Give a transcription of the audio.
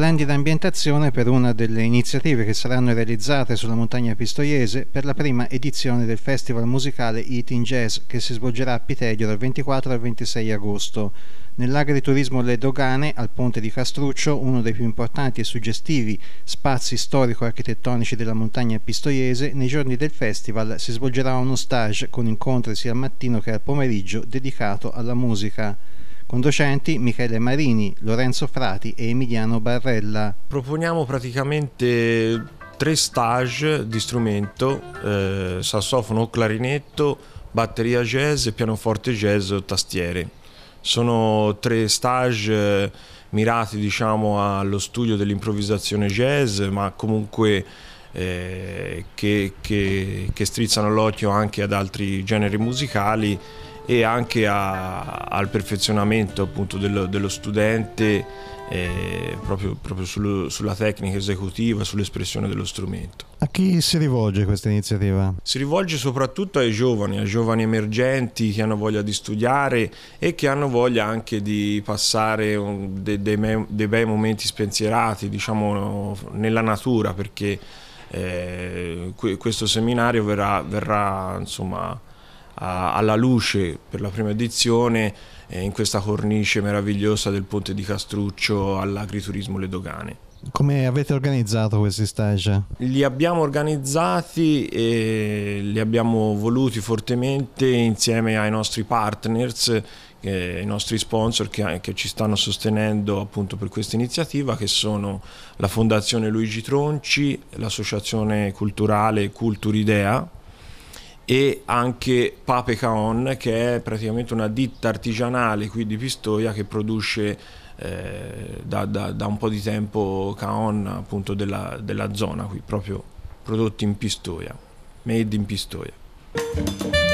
splendida ambientazione per una delle iniziative che saranno realizzate sulla montagna pistoiese per la prima edizione del festival musicale Eating Jazz che si svolgerà a Piteglio dal 24 al 26 agosto. Nell'agriturismo Le Dogane, al ponte di Castruccio, uno dei più importanti e suggestivi spazi storico-architettonici della montagna pistoiese, nei giorni del festival si svolgerà uno stage con incontri sia al mattino che al pomeriggio dedicato alla musica con docenti Michele Marini, Lorenzo Frati e Emiliano Barrella. Proponiamo praticamente tre stage di strumento, eh, sassofono, clarinetto, batteria jazz, pianoforte jazz o tastiere. Sono tre stage eh, mirati diciamo, allo studio dell'improvvisazione jazz, ma comunque eh, che, che, che strizzano l'occhio anche ad altri generi musicali e anche a, al perfezionamento appunto dello, dello studente eh, proprio, proprio sullo, sulla tecnica esecutiva, sull'espressione dello strumento. A chi si rivolge questa iniziativa? Si rivolge soprattutto ai giovani, ai giovani emergenti che hanno voglia di studiare e che hanno voglia anche di passare un, de, de dei bei momenti spensierati, diciamo, nella natura, perché eh, questo seminario verrà, verrà insomma alla luce per la prima edizione in questa cornice meravigliosa del ponte di Castruccio all'agriturismo Le Dogane. Come avete organizzato questi stage? Li abbiamo organizzati e li abbiamo voluti fortemente insieme ai nostri partners, eh, i nostri sponsor che, che, ci stanno sostenendo appunto per questa iniziativa, che sono la Fondazione Luigi Tronci, l'Associazione Culturale Culturidea e anche Pape Caon che è praticamente una ditta artigianale qui di Pistoia che produce eh, da, da, da, un po' di tempo Caon appunto della, della zona qui, proprio prodotti in Pistoia, made in Pistoia.